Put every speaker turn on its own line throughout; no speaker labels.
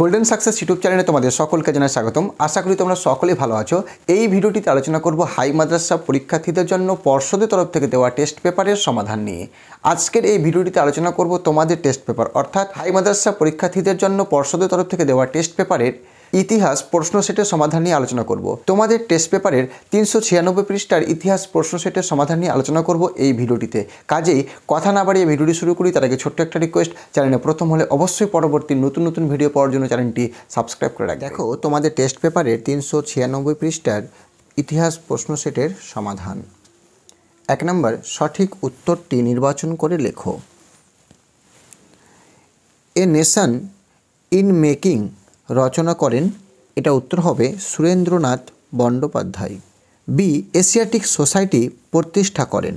Golden success YouTube চ্যানেলে তোমাদের সকলকে জানাই স্বাগতম আশা করি তোমরা সকলেই ভালো আছো এই ভিডিওটিতে আলোচনা করব হাই মাদ্রাসা পরীক্ষার্থীদের জন্য পর্ষদের তরফ থেকে দেওয়া টেস্ট পেপারের সমাধান নিয়ে আজকের এই ভিডিওটিতে আলোচনা করব তোমাদের টেস্ট পেপার অর্থাৎ হাই মাদ্রাসা পরীক্ষার্থীদের জন্য পর্ষদের তরফ থেকে দেওয়া টেস্ট পেপারের ইতিহাস প্রশ্ন সেটের সমাধান নিয়ে আলোচনা করব তোমাদের টেস্ট পেপারের তিনশো ছিয়ানব্বই পৃষ্ঠার ইতিহাস প্রশ্ন সেটের সমাধান নিয়ে আলোচনা করব এই ভিডিওটিতে কাজেই কথা না বাড়িয়ে ভিডিওটি শুরু করি তার আগে ছোট্ট একটা রিকোয়েস্ট চ্যানেলে প্রথম হলে অবশ্যই পরবর্তী নতুন নতুন ভিডিও পাওয়ার জন্য চ্যানেলটি সাবস্ক্রাইব করে রাখ দেখো তোমাদের টেস্ট পেপারের তিনশো ছিয়ানব্বই পৃষ্ঠার ইতিহাস প্রশ্ন সেটের সমাধান এক নম্বর সঠিক উত্তরটি নির্বাচন করে লেখো এ নেশন ইন মেকিং রচনা করেন এটা উত্তর হবে Surendranath Bandyopadhyay B Asiatic Society প্রতিষ্ঠা করেন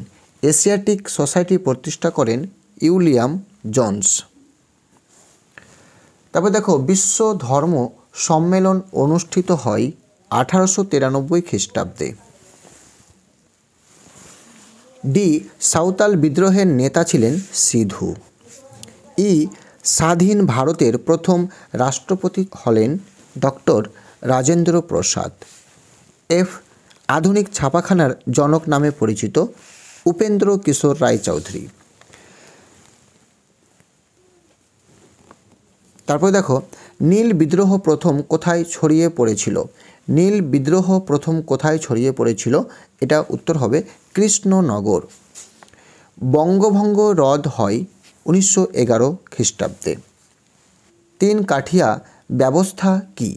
এশিয়াটিক সোসাইটি প্রতিষ্ঠা করেন ইউলিয়াম জন্স তারপর দেখো বিশ্ব ধর্ম সম্মেলন অনুষ্ঠিত হয় আঠারোশো তিরানব্বই খ্রিস্টাব্দে ডি সাঁওতাল বিদ্রোহের নেতা ছিলেন সিধু ই e. স্বাধীন ভারতের প্রথম রাষ্ট্রপতি হলেন ডক্টর রাজেন্দ্র প্রসাদ এফ আধুনিক ছাপাখানার জনক নামে পরিচিত উপেন্দ্র কিশোর রায়চৌধুরী তারপরে দেখো নীল বিদ্রোহ প্রথম কোথায় ছড়িয়ে পড়েছিল নীল বিদ্রোহ প্রথম কোথায় ছড়িয়ে পড়েছিল এটা উত্তর হবে কৃষ্ণনগর বঙ্গভঙ্গ রদ হয় উনিশশো এগারো খ্রিস্টাব্দে তিন কাঠিয়া ব্যবস্থা কি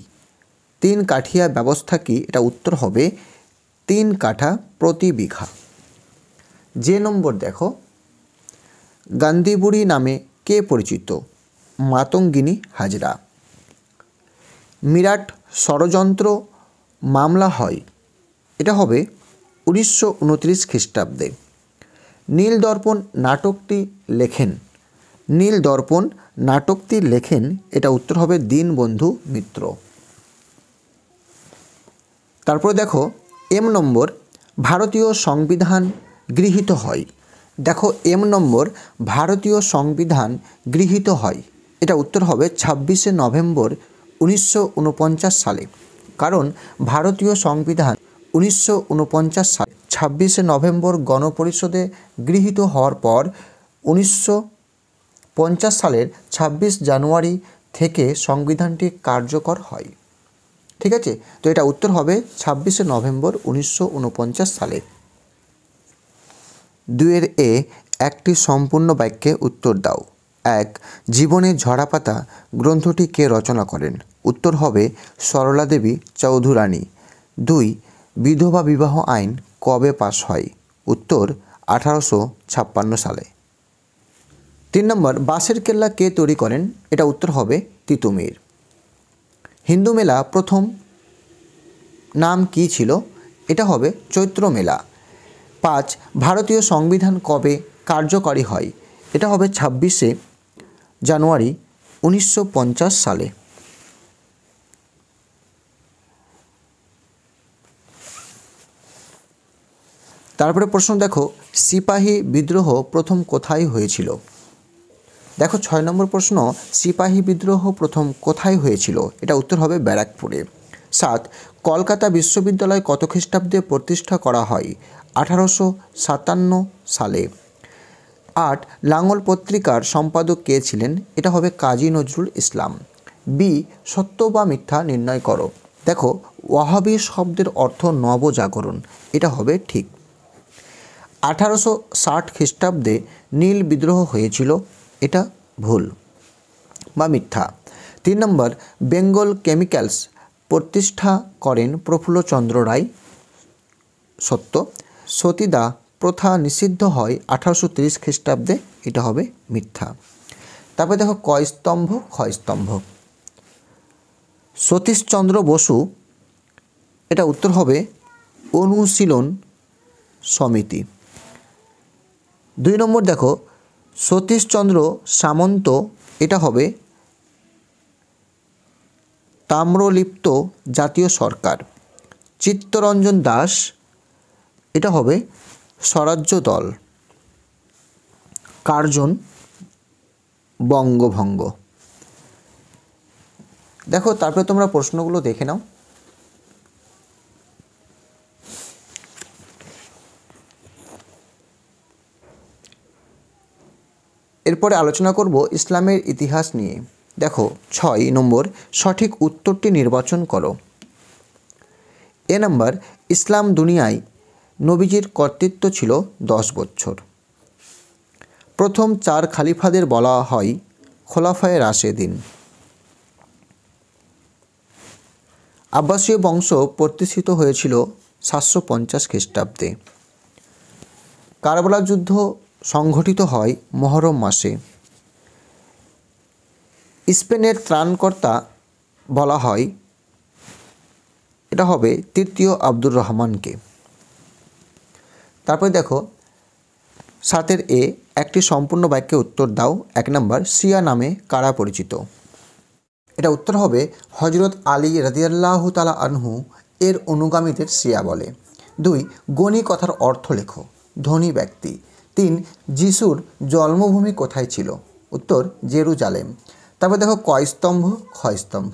তিন কাঠিয়া ব্যবস্থা কি এটা উত্তর হবে তিন কাঠা প্রতি বিঘা যে নম্বর দেখো গান্ধীবুড়ি নামে কে পরিচিত মাতঙ্গিনী হাজরা মিরাট ষড়যন্ত্র মামলা হয় এটা হবে উনিশশো উনত্রিশ খ্রিস্টাব্দে নীল দর্পণ নাটকটি লেখেন নীল দর্পণ নাটকটি লেখেন এটা উত্তর হবে দীনবন্ধু মিত্র তারপরে দেখো এম নম্বর ভারতীয় সংবিধান গৃহীত হয় দেখো এম নম্বর ভারতীয় সংবিধান গৃহীত হয় এটা উত্তর হবে ছাব্বিশে নভেম্বর উনিশশো সালে কারণ ভারতীয় সংবিধান উনিশশো সালে ছাব্বিশে নভেম্বর গণপরিষদে গৃহীত হওয়ার পর উনিশশো পঞ্চাশ সালের ২৬ জানুয়ারি থেকে সংবিধানটি কার্যকর হয় ঠিক আছে তো এটা উত্তর হবে ছাব্বিশে নভেম্বর উনিশশো সালে দুয়ের এ একটি সম্পূর্ণ বাক্যে উত্তর দাও এক জীবনে ঝরাপাতা গ্রন্থটি কে রচনা করেন উত্তর হবে সরলা দেবী চৌধুরানী দুই বিধবা বিবাহ আইন কবে পাশ হয় উত্তর আঠারোশো ছাপ্পান্ন সালে তিন নম্বর বাঁশের কেল্লা কে তৈরি করেন এটা উত্তর হবে তিতুমির হিন্দু মেলা প্রথম নাম কি ছিল এটা হবে চৈত্র মেলা পাঁচ ভারতীয় সংবিধান কবে কার্যকরী হয় এটা হবে ছাব্বিশে জানুয়ারি উনিশশো সালে তারপরে প্রশ্ন দেখো সিপাহী বিদ্রোহ প্রথম কোথায় হয়েছিল দেখো ছয় নম্বর প্রশ্ন সিপাহী বিদ্রোহ প্রথম কোথায় হয়েছিল এটা উত্তর হবে ব্যারাকপুরে সাত কলকাতা বিশ্ববিদ্যালয় কত খ্রিস্টাব্দে প্রতিষ্ঠা করা হয় আঠারোশো সাতান্ন সালে আট লাঙ্গল পত্রিকার সম্পাদক কে ছিলেন এটা হবে কাজী নজরুল ইসলাম বি সত্য বা মিথ্যা নির্ণয় করো দেখো ওয়াহাবি শব্দের অর্থ নবজাগরণ এটা হবে ঠিক আঠারোশো ষাট খ্রিস্টাব্দে নীল বিদ্রোহ হয়েছিল এটা ভুল বা মিথ্যা তিন নম্বর বেঙ্গল কেমিক্যালস প্রতিষ্ঠা করেন প্রফুল্লচন্দ্র রায় সত্য সতীদা প্রথা নিষিদ্ধ হয় আঠারোশো তিরিশ খ্রিস্টাব্দে এটা হবে মিথ্যা তারপরে দেখো কয়স্তম্ভ ক্ষয়স্তম্ভ সতীশচন্দ্র বসু এটা উত্তর হবে অনুশীলন সমিতি দুই নম্বর দেখো সতীশচন্দ্র সামন্ত এটা হবে তাম্রলিপ্ত জাতীয় সরকার চিত্তরঞ্জন দাস এটা হবে স্বরাজ্য দল কার্জন বঙ্গভঙ্গ দেখো তারপরে তোমরা প্রশ্নগুলো দেখে নাও এরপরে আলোচনা করব ইসলামের ইতিহাস নিয়ে দেখো ছয় নম্বর সঠিক উত্তরটি নির্বাচন করো এ নম্বর ইসলাম দুনিয়ায় নবীজির কর্তৃত্ব ছিল দশ বছর প্রথম চার খালিফাদের বলা হয় খোলাফায় দিন আব্বাসীয় বংশ প্রতিষ্ঠিত হয়েছিল সাতশো পঞ্চাশ খ্রিস্টাব্দে কারবলা যুদ্ধ সংঘটিত হয় মহরম মাসে স্পেনের ত্রাণকর্তা বলা হয় এটা হবে তৃতীয় আব্দুর রহমানকে তারপরে দেখো সাতের এ একটি সম্পূর্ণ বাক্যে উত্তর দাও এক নম্বর সিয়া নামে কারা পরিচিত এটা উত্তর হবে হজরত আলী রাজিয়াল্লাহ তালা আনহু এর অনুগামীদের সিয়া বলে দুই গণি কথার অর্থ লেখো ধনী ব্যক্তি তিন যিশুর জন্মভূমি কোথায় ছিল উত্তর জেরুজালেম তারপর দেখো কয়স্তম্ভ ক্ষয়স্তম্ভ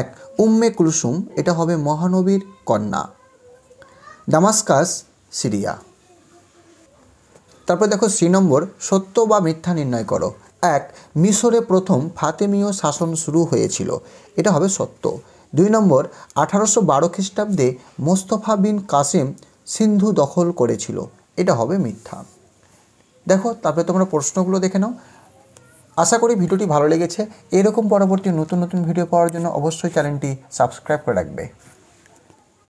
এক উম্মে কুলসুম এটা হবে মহানবীর কন্যা দামাস্কাস সিরিয়া তারপর দেখো সি নম্বর সত্য বা মিথ্যা নির্ণয় করো এক মিশরে প্রথম ফাতেমীয় শাসন শুরু হয়েছিল এটা হবে সত্য দুই নম্বর আঠারোশো বারো খ্রিস্টাব্দে মোস্তফা বিন কাসিম সিন্ধু দখল করেছিল এটা হবে মিথ্যা দেখো তারপরে তোমরা প্রশ্নগুলো দেখে নাও আশা করি ভিডিওটি ভালো লেগেছে এরকম পরবর্তী নতুন নতুন ভিডিও পাওয়ার জন্য অবশ্যই চ্যানেলটি সাবস্ক্রাইব করে রাখবে